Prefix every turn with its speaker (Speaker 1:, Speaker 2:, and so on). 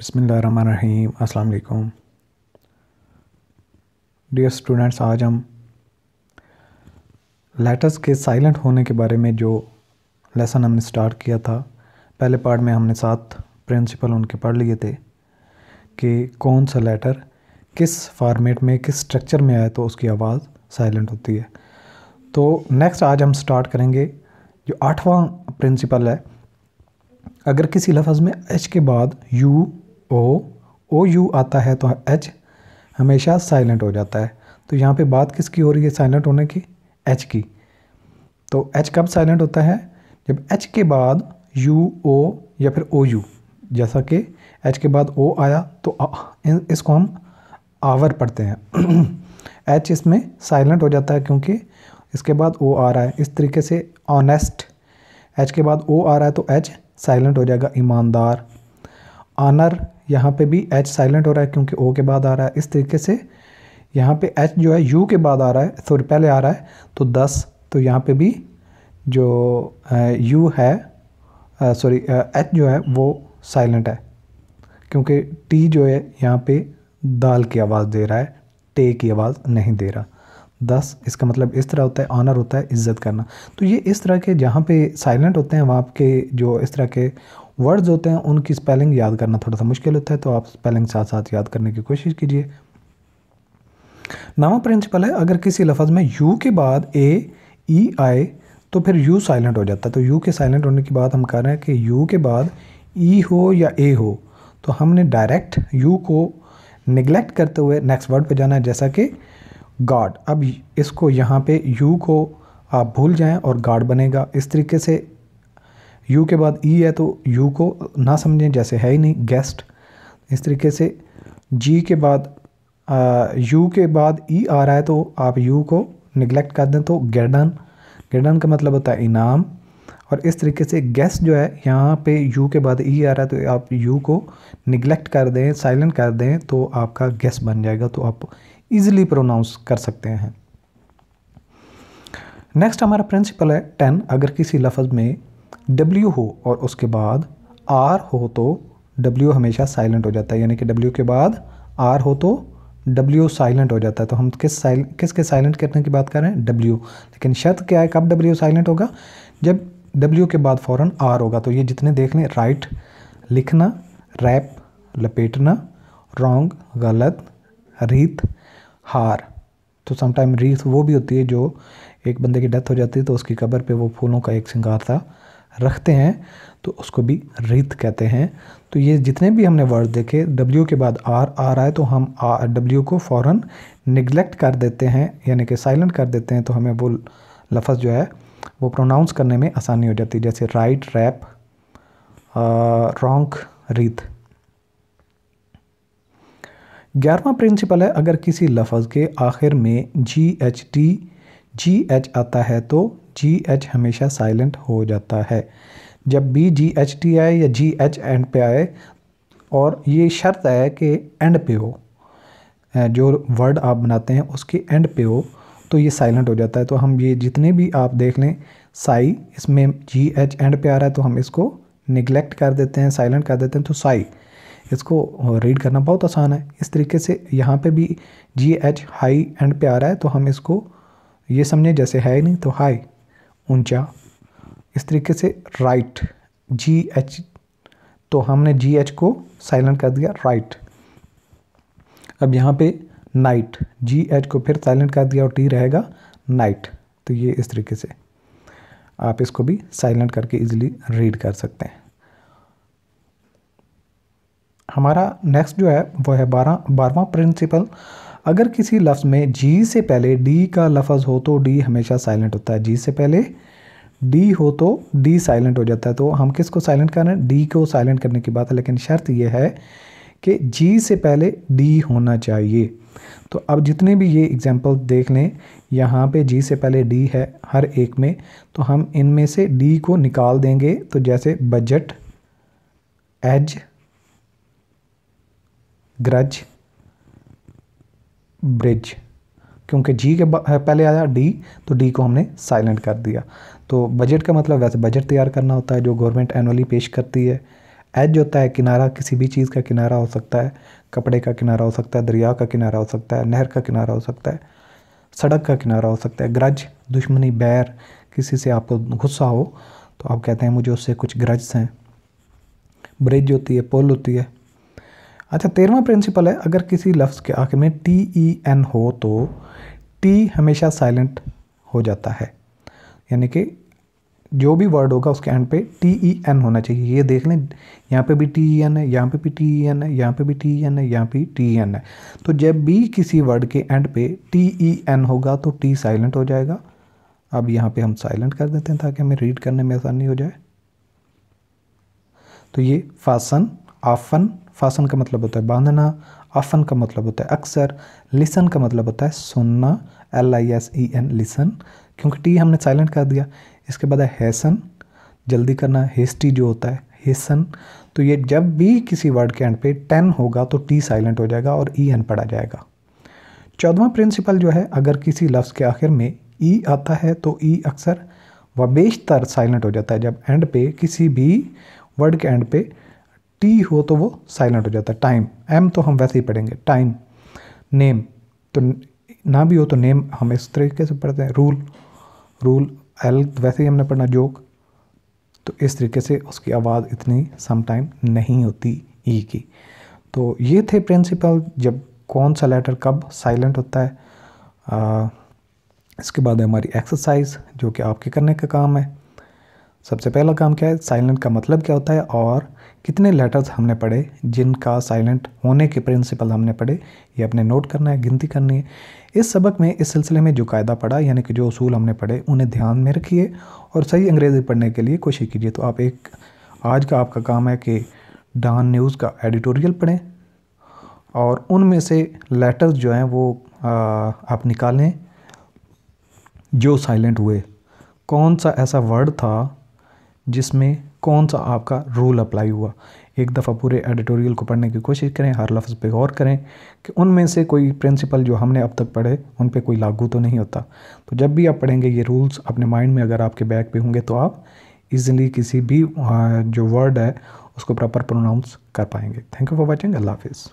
Speaker 1: बसमिल अस्सलाम dear students आज हम लेटर्स के साइलेंट होने के बारे में जो लेसन हमने स्टार्ट किया था पहले पार्ट में हमने सात प्रिंसिपल उनके पढ़ लिए थे कि कौन सा लेटर किस फॉर्मेट में किस स्ट्रक्चर में आए तो उसकी आवाज़ साइलेंट होती है तो नेक्स्ट आज हम स्टार्ट करेंगे जो आठवां प्रिंसिपल है अगर किसी लफ्ज़ में एच के बाद यू ओ ओ यू आता है तो एच हमेशा साइलेंट हो जाता है तो यहाँ पे बात किसकी हो रही है साइलेंट होने की एच की तो एच कब साइलेंट होता है जब एच के बाद यू ओ या फिर ओ यू जैसा कि एच के बाद ओ आया तो आ, इसको हम आवर पढ़ते हैं एच इसमें साइलेंट हो जाता है क्योंकि इसके बाद ओ आ रहा है इस तरीके से ऑनेस्ट एच के बाद ओ आ रहा है तो एच साइलेंट हो जाएगा ईमानदार आनर यहाँ पे भी एच साइलेंट हो रहा है क्योंकि ओ के बाद आ रहा है इस तरीके से यहाँ पे एच जो है यू के बाद आ रहा है सॉरी पहले आ रहा है तो दस तो यहाँ पे भी जो यू है सॉरी एच जो है वो साइलेंट है क्योंकि टी जो है यहाँ पे दाल की आवाज़ दे रहा है टे की आवाज़ नहीं दे रहा दस इसका मतलब इस तरह होता है ऑनर होता है इज़्ज़त करना तो ये इस तरह के जहाँ पे साइलेंट होते हैं वहाँ के जो इस तरह के वर्ड्स होते हैं उनकी स्पेलिंग याद करना थोड़ा सा मुश्किल होता है तो आप स्पेलिंग साथ साथ याद करने की कोशिश कीजिए नवा प्रिंसिपल है अगर किसी लफज में यू के बाद ए ई आए तो फिर यू साइलेंट हो जाता है तो यू के साइलेंट होने की बात हम कर रहे हैं कि यू के बाद ई हो या ए हो तो हमने डायरेक्ट यू को निगलेक्ट करते हुए नेक्स्ट वर्ड पे जाना है जैसा कि गार्ड अब इसको यहाँ पे यू को आप भूल जाएं और गार्ड बनेगा इस तरीके से यू के बाद ई है तो यू को ना समझें जैसे है ही नहीं गेस्ट इस तरीके से जी के बाद यू के बाद ई आ रहा है तो आप यू को निगलेक्ट कर दें तो गेडन गर्डन का मतलब होता है इनाम और इस तरीके से गेस्ट जो है यहाँ पे यू के बाद ई आ रहा है तो आप यू को निगलेक्ट कर दें साइलेंट कर दें तो आपका गेस्ट बन जाएगा तो आप इजीली प्रोनाउंस कर सकते हैं नेक्स्ट हमारा प्रिंसिपल है टेन अगर किसी लफ्ज़ में डब्ल्यू हो और उसके बाद आर हो तो डब्ल्यू हमेशा साइलेंट हो जाता है यानी कि डब्ल्यू के बाद आर हो तो डब्ल्यू साइलेंट हो जाता है तो हम किस साइल किस के साइलेंट करने की बात कर रहे हैं डब्ल्यू लेकिन शर्त क्या है कब डब्ल्यू साइलेंट होगा जब डब्ल्यू के बाद फ़ौरन आर होगा तो ये जितने देख लें राइट लिखना रैप लपेटना रॉन्ग गलत रीत हार तो समटाइम रीत वो भी होती है जो एक बंदे की डेथ हो जाती है तो उसकी कबर पे वो फूलों का एक श्रृंगार था रखते हैं तो उसको भी रीत कहते हैं तो ये जितने भी हमने वर्ड देखे डब्ल्यू के बाद आर रहा है तो हम आर डब्ल्यू को फ़ौर निगलेक्ट कर देते हैं यानी कि साइलेंट कर देते हैं तो हमें वो लफ्ज़ जो है वो प्रोनाउंस करने में आसानी हो जाती है जैसे राइट रैप रॉन्ग रीत ग्यारहवा प्रिंसिपल है अगर किसी लफ्ज़ के आखिर में G H T G H आता है तो जी एच हमेशा साइलेंट हो जाता है जब बी जी एच टी आए या जी एच एंड पे आए और ये शर्त है कि एंड पे हो जो वर्ड आप बनाते हैं उसके एंड पे हो तो ये साइलेंट हो जाता है तो हम ये जितने भी आप देख लें साई इसमें जी एच एंड पे आ रहा है तो हम इसको निगलेक्ट कर देते हैं साइलेंट कर देते हैं तो साई इसको रीड करना बहुत आसान है इस तरीके से यहाँ पे भी जी एच हाई एंड पे आ रहा है तो हम इसको ये समझें जैसे है ही नहीं तो हाई ऊंचा इस तरीके से राइट जी एच तो हमने जी एच को साइलेंट कर दिया राइट अब यहाँ पे नाइट जी एच को फिर साइलेंट कर दिया और टी रहेगा नाइट तो ये इस तरीके से आप इसको भी साइलेंट करके इजीली रीड कर सकते हैं हमारा नेक्स्ट जो है वो है बारह बारवा प्रिंसिपल अगर किसी लफ्ज़ में जी से पहले डी का लफज हो तो डी हमेशा साइलेंट होता है जी से पहले डी हो तो डी साइलेंट हो जाता है तो हम किस को साइलेंट कर रहे हैं डी को साइलेंट करने की बात है लेकिन शर्त यह है कि जी से पहले डी होना चाहिए तो अब जितने भी ये एग्ज़ाम्पल देख लें यहाँ पे जी से पहले डी है हर एक में तो हम इनमें से डी को निकाल देंगे तो जैसे बजट एज ग्रज ब्रिज क्योंकि जी के पहले आया डी तो डी को हमने साइलेंट कर दिया तो बजट का मतलब वैसे बजट तैयार करना होता है जो गवर्नमेंट एनुअली पेश करती है एज होता है किनारा किसी भी चीज़ का किनारा हो सकता है कपड़े का किनारा हो सकता है दरिया का किनारा हो सकता है नहर का किनारा हो सकता है सड़क का किनारा हो सकता है ग्रज दुश्मनी बैर किसी से आपको गुस्सा हो तो आप कहते हैं मुझे उससे कुछ ग्रज्स हैं ब्रिज होती है पुल होती है अच्छा तेरहवा प्रिंसिपल है अगर किसी लफ्ज़ के आखिर में टी ई एन हो तो टी हमेशा साइलेंट हो जाता है यानी कि जो भी वर्ड होगा उसके एंड पे टी ई एन होना चाहिए ये देख लें यहाँ पे भी टी ई एन है यहाँ पे भी टी ई एन है यहाँ पे भी टी ई एन है यहाँ पे टी ई एन है तो जब भी किसी वर्ड के एंड पे टी ई एन होगा तो टी साइलेंट हो जाएगा अब यहाँ पे हम साइलेंट कर देते हैं ताकि हमें रीड करने में आसानी हो जाए तो ये फासन आफन फासन का मतलब होता है बांधना आफन का मतलब होता है अक्सर लिसन का मतलब होता है सुनना L I S E N listen क्योंकि टी हमने साइलेंट कर दिया इसके बाद है हैसन जल्दी करना हेस्टी जो होता है हेसन तो ये जब भी किसी वर्ड के एंड पे टेन होगा तो टी साइलेंट हो जाएगा और ई e एन पढ़ा जाएगा चौदवा प्रिंसिपल जो है अगर किसी लफ्ज़ के आखिर में ई e आता है तो ई e अक्सर व बेशतर साइलेंट हो जाता है जब एंड पे किसी भी वर्ड के एंड पे टी हो तो वो साइलेंट हो जाता है टाइम एम तो हम वैसे ही पढ़ेंगे टाइम नेम तो ना भी हो तो नेम हम इस तरीके से पढ़ते हैं रूल रूल एल वैसे ही हमने पढ़ना जोक तो इस तरीके से उसकी आवाज़ इतनी समटाइम नहीं होती ई e की तो ये थे प्रिंसिपल जब कौन सा लेटर कब साइलेंट होता है आ, इसके बाद हमारी एक्सरसाइज जो कि आपके करने का काम है सबसे पहला काम क्या है साइलेंट का मतलब क्या होता है और कितने लेटर्स हमने पढ़े जिनका साइलेंट होने के प्रिंसिपल हमने पढ़े ये अपने नोट करना है गिनती करनी है इस सबक में इस सिलसिले में जो कायदा पढ़ा यानी कि जो असूल हमने पढ़े उन्हें ध्यान में रखिए और सही अंग्रेज़ी पढ़ने के लिए कोशिश कीजिए तो आप एक आज का आपका काम है कि डान न्यूज़ का एडिटोरियल पढ़ें और उनमें से लेटर्स जो हैं वो आ, आप निकालें जो साइलेंट हुए कौन सा ऐसा वर्ड था जिसमें कौन सा आपका रूल अप्लाई हुआ एक दफ़ा पूरे एडिटोरियल को पढ़ने की कोशिश करें हर लफ्ज़ पे गौर करें कि उनमें से कोई प्रिंसिपल जो हमने अब तक पढ़े उन पे कोई लागू तो नहीं होता तो जब भी आप पढ़ेंगे ये रूल्स अपने माइंड में अगर आपके बैक पे होंगे तो आप ईजिली किसी भी जो वर्ड है उसको प्रॉपर प्रोनाउंस कर पाएंगे थैंक यू फॉर वॉचिंग अल्लाह हाफिज़